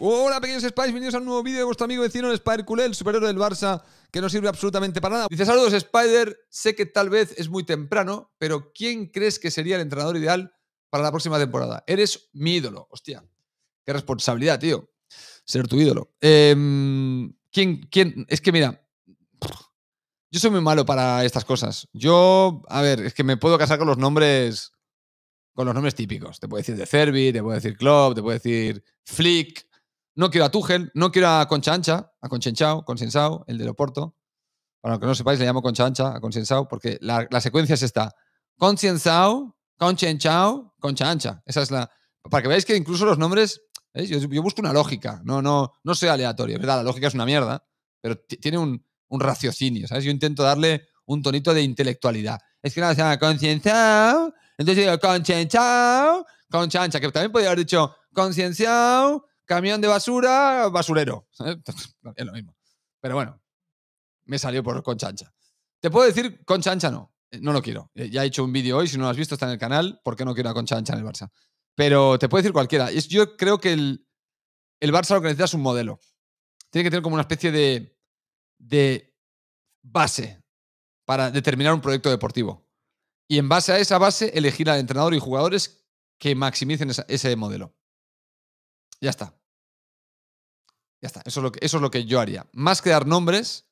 Hola pequeños Spiders, bienvenidos a un nuevo vídeo de vuestro amigo vecino, el Spider Culé, el superhéroe del Barça, que no sirve absolutamente para nada. Dice, saludos Spider, sé que tal vez es muy temprano, pero ¿quién crees que sería el entrenador ideal para la próxima temporada? Eres mi ídolo, hostia. Qué responsabilidad, tío, ser tu ídolo. Em, ¿quién, ¿Quién? Es que mira, yo soy muy malo para estas cosas. Yo, a ver, es que me puedo casar con los nombres con los nombres típicos. Te puedo decir De Cervi, te puedo decir Klopp, te puedo decir Flick, no quiero a Tujel, no quiero a Ancha, a Conchenchao, Consensao, el de Loporto. Para que no sepáis, le llamo Conchancha, a Consensao, porque la, la secuencia es esta. Consensao, Conchenchao, Conchancha. Esa es la... Para que veáis que incluso los nombres... Yo, busco una lógica, no, no, no soy aleatorio, ¿verdad? La lógica es una mierda, pero tiene un, raciocinio, ¿sabes? Yo intento darle un tonito de intelectualidad. Es que nada, se llama entonces digo Conchenchao, conchancha, que también podría haber dicho Concienciao, camión de basura, basurero. es lo mismo. Pero bueno, me salió por conchancha. Te puedo decir Ancha no, eh, no lo quiero. Eh, ya he hecho un vídeo hoy, si no lo has visto está en el canal, ¿Por qué no quiero a conchancha en el Barça. Pero te puedo decir cualquiera. Yo creo que el, Barça lo que necesita es un modelo. Tiene que tener como una especie de, de base para determinar un proyecto deportivo. Y en base a esa base, elegir al entrenador y jugadores que maximicen ese modelo. Ya está. Ya está, eso es lo que, eso es lo que yo haría. Más que dar nombres,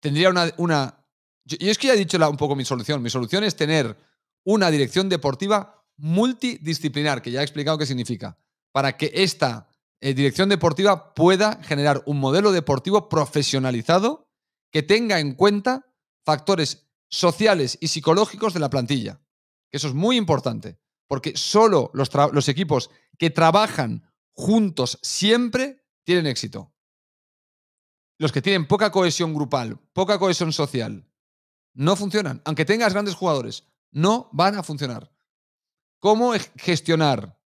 tendría una... y es que ya he dicho un poco mi solución. Mi solución es tener una dirección deportiva multidisciplinar, que ya he explicado qué significa, para que esta eh, dirección deportiva pueda generar un modelo deportivo profesionalizado que tenga en cuenta factores sociales y psicológicos de la plantilla. eso es muy importante, porque solo los, los equipos que trabajan juntos siempre tienen éxito. Los que tienen poca cohesión grupal, poca cohesión social, no funcionan. Aunque tengas grandes jugadores, no van a funcionar. ¿Cómo gestionar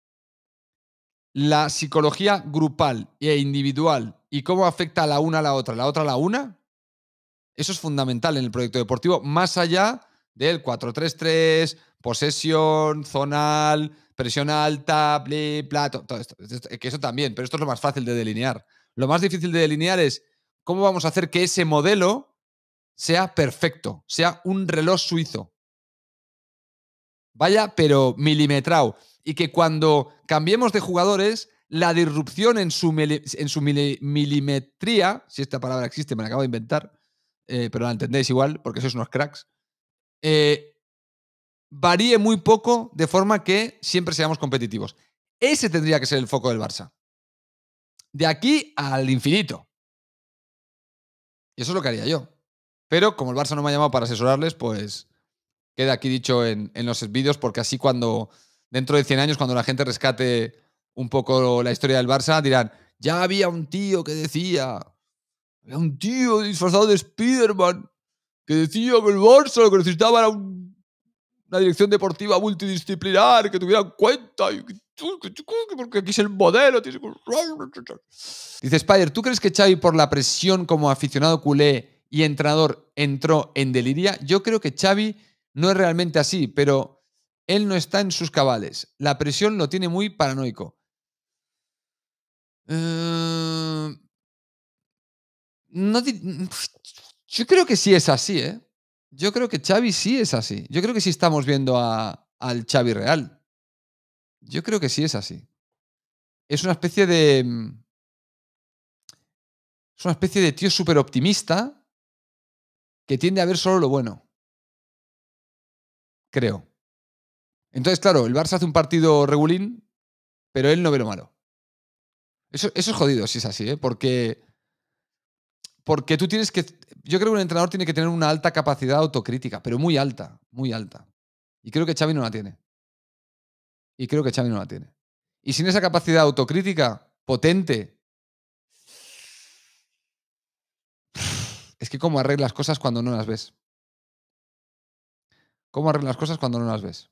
la psicología grupal e individual y cómo afecta la una a la otra, la otra a la una? Eso es fundamental en el proyecto deportivo, más allá del 4-3-3, posesión, zonal, presión alta, plato, todo esto, que eso también, pero esto es lo más fácil de delinear. Lo más difícil de delinear es cómo vamos a hacer que ese modelo sea perfecto, sea un reloj suizo. Vaya, pero milimetrado. Y que cuando cambiemos de jugadores, la disrupción en su, en su milimetría, si esta palabra existe, me la acabo de inventar, eh, pero la entendéis igual, porque es unos cracks, eh, varíe muy poco de forma que siempre seamos competitivos. Ese tendría que ser el foco del Barça. De aquí al infinito. Y eso es lo que haría yo. Pero como el Barça no me ha llamado para asesorarles, pues queda aquí dicho en, los vídeos, porque así cuando, dentro de 100 años, cuando la gente rescate un poco la historia del Barça, dirán, ya había un tío que decía, había un tío disfrazado de Spiderman, que decía que el Barça lo que necesitaba era un una dirección deportiva multidisciplinar que tuvieran cuenta porque aquí es el modelo. Dice Spider, ¿tú crees que Xavi por la presión como aficionado culé y entrenador entró en deliria? Yo creo que Xavi no es realmente así, pero él no está en sus cabales. La presión lo tiene muy paranoico. Eh, yo creo que sí es así, ¿eh? Yo creo que Xavi sí es así. Yo creo que sí estamos viendo al Xavi real. Yo creo que sí es así. Es una especie de. Mm, es una especie de tío súper optimista que tiende a ver solo lo bueno. Creo. Entonces, claro, el Barça hace un partido regulín, pero él no ve lo malo. Eso, es jodido si es así, ¿eh? Porque, porque tú tienes que yo creo que un entrenador tiene que tener una alta capacidad autocrítica, pero muy alta, muy alta. Y creo que Xavi no la tiene. Y creo que Xavi no la tiene. Y sin esa capacidad autocrítica potente, es que cómo arreglas cosas cuando no las ves. ¿Cómo arreglas cosas cuando no las ves?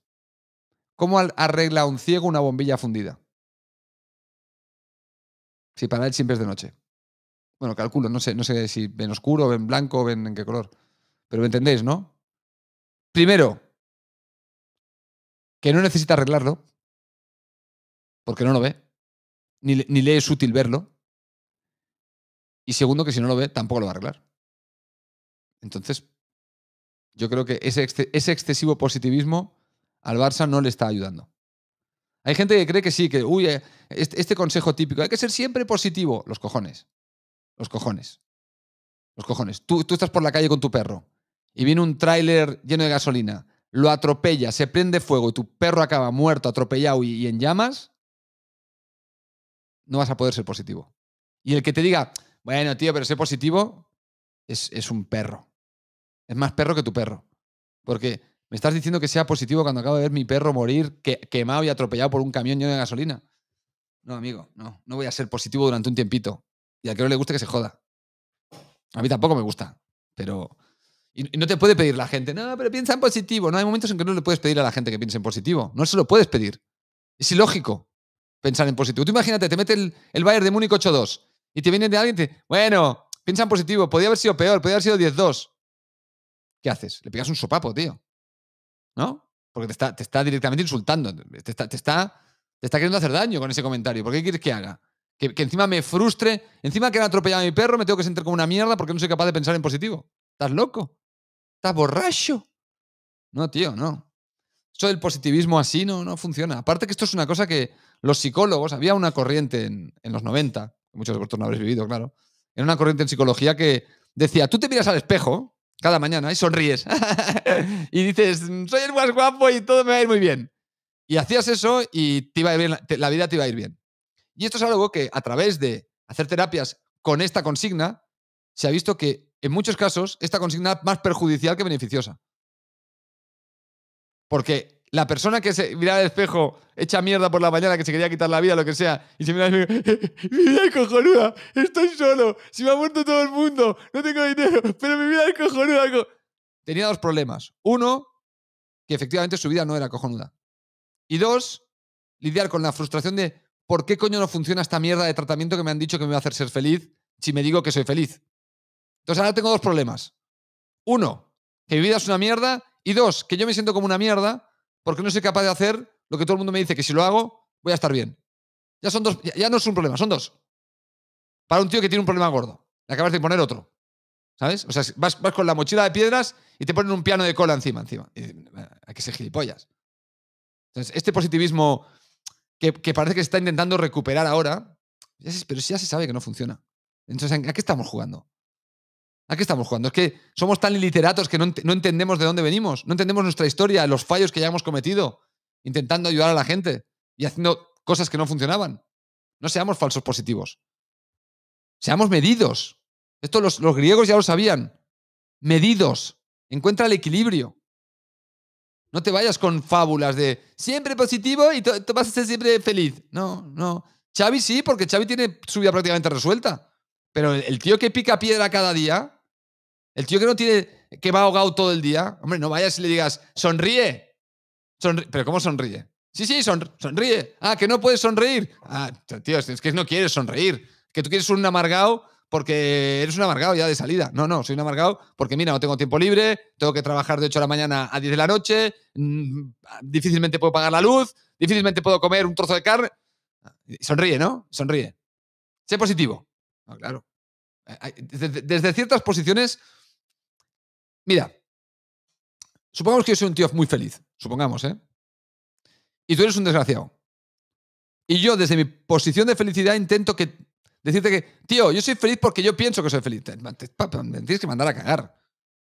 ¿Cómo arregla un ciego una bombilla fundida? Si para él siempre es de noche. Bueno, calculo, no sé, no sé si ven oscuro, ven blanco, ven en qué color. Pero me entendéis, ¿no? Primero, que no necesita arreglarlo, porque no lo ve, ni, le es útil verlo. Y segundo, que si no lo ve, tampoco lo va a arreglar. Entonces, yo creo que ese, ese excesivo positivismo al Barça no le está ayudando. Hay gente que cree que sí, que, uy, eh, este, este consejo típico, hay que ser siempre positivo, los cojones. Los cojones. Los cojones. Tú, tú estás por la calle con tu perro y viene un tráiler lleno de gasolina, lo atropella, se prende fuego y tu perro acaba muerto, atropellado y, en llamas, no vas a poder ser positivo. Y el que te diga, bueno, tío, pero sé positivo, es, es, un perro. Es más perro que tu perro. Porque me estás diciendo que sea positivo cuando acabo de ver mi perro morir quemado y atropellado por un camión lleno de gasolina. No, amigo, no. No voy a ser positivo durante un tiempito. Y al que no le guste que se joda. A mí tampoco me gusta, pero... Y no te puede pedir la gente, no, pero piensa en positivo. No hay momentos en que no le puedes pedir a la gente que piense en positivo. No se lo puedes pedir. Es ilógico pensar en positivo. Tú imagínate, te mete el, Bayern de Múnich 8-2 y te viene de alguien y te, bueno, piensa en positivo, podría haber sido peor, podría haber sido 10-2. ¿Qué haces? Le pegas un sopapo, tío. ¿No? Porque te está, directamente insultando, te está, te, está, te está queriendo hacer daño con ese comentario. ¿Por qué quieres que haga? Que, encima me frustre, encima que han atropellado a mi perro, me tengo que sentir como una mierda porque no soy capaz de pensar en positivo. ¿Estás loco? ¿Estás borracho? No, tío, no. Eso del positivismo así no, no funciona. Aparte que esto es una cosa que los psicólogos, había una corriente en, los 90, muchos de vosotros no habréis vivido, claro, era una corriente en psicología que decía, tú te miras al espejo cada mañana y sonríes. y dices, soy el más guapo y todo me va a ir muy bien. Y hacías eso y te la vida te iba a ir bien. Y esto es algo que a través de hacer terapias con esta consigna, se ha visto que en muchos casos esta consigna es más perjudicial que beneficiosa. Porque la persona que se mira al espejo, echa mierda por la mañana, que se quería quitar la vida, lo que sea, y se mira al espejo, mi es cojonuda, estoy solo, ¡Se me ha muerto todo el mundo, no tengo dinero, pero mi vida es cojonuda. Tenía dos problemas. Uno, que efectivamente su vida no era cojonuda. Y dos, lidiar con la frustración de, ¿por qué coño no funciona esta mierda de tratamiento que me han dicho que me va a hacer ser feliz si me digo que soy feliz? Entonces ahora tengo dos problemas. Uno, que mi vida es una mierda. Y dos, que yo me siento como una mierda porque no soy capaz de hacer lo que todo el mundo me dice que si lo hago voy a estar bien. Ya son dos, ya, no es un problema, son dos. Para un tío que tiene un problema gordo, le acabas de poner otro. ¿Sabes? O sea, vas, vas, con la mochila de piedras y te ponen un piano de cola encima, encima. hay que ser gilipollas. Entonces, este positivismo que, parece que se está intentando recuperar ahora, pero pero ya se sabe que no funciona. Entonces, ¿a qué estamos jugando? ¿A qué estamos jugando? Es que somos tan iliteratos que no, entendemos de dónde venimos, no entendemos nuestra historia, los fallos que ya hemos cometido, intentando ayudar a la gente y haciendo cosas que no funcionaban. No seamos falsos positivos. Seamos medidos. Esto los griegos ya lo sabían. Medidos. Encuentra el equilibrio. No te vayas con fábulas de siempre positivo y te vas a ser siempre feliz. No, no. Xavi sí, porque Xavi tiene su vida prácticamente resuelta. Pero el, tío que pica piedra cada día, el tío que no tiene, que va ahogado todo el día, hombre, no vayas y le digas, sonríe. Pero ¿cómo sonríe? Sí, sí, sonríe. Ah, que no puedes sonreír. Ah, tío, es que no quieres sonreír. Que tú quieres un amargado porque eres un amargado ya de salida. No, no, soy un amargado porque mira, no tengo tiempo libre, tengo que trabajar de 8 de la mañana a 10 de la noche, mm, ah, difícilmente puedo pagar la luz, difícilmente puedo comer un trozo de carne. Ah, sonríe, ¿no? Sonríe. Sé positivo. claro. Eh, desde ciertas posiciones, mira, supongamos que yo soy un tío muy feliz, supongamos, ¿eh? Y tú eres un desgraciado. Y yo desde mi posición de felicidad intento que Decirte que, tío, yo soy feliz porque yo pienso que soy feliz. Me tienes que mandar a cagar.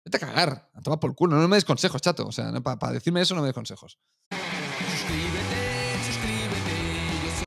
Vete a cagar, a tomar por el culo. No me des consejos, chato. O sea, para decirme eso no me des consejos.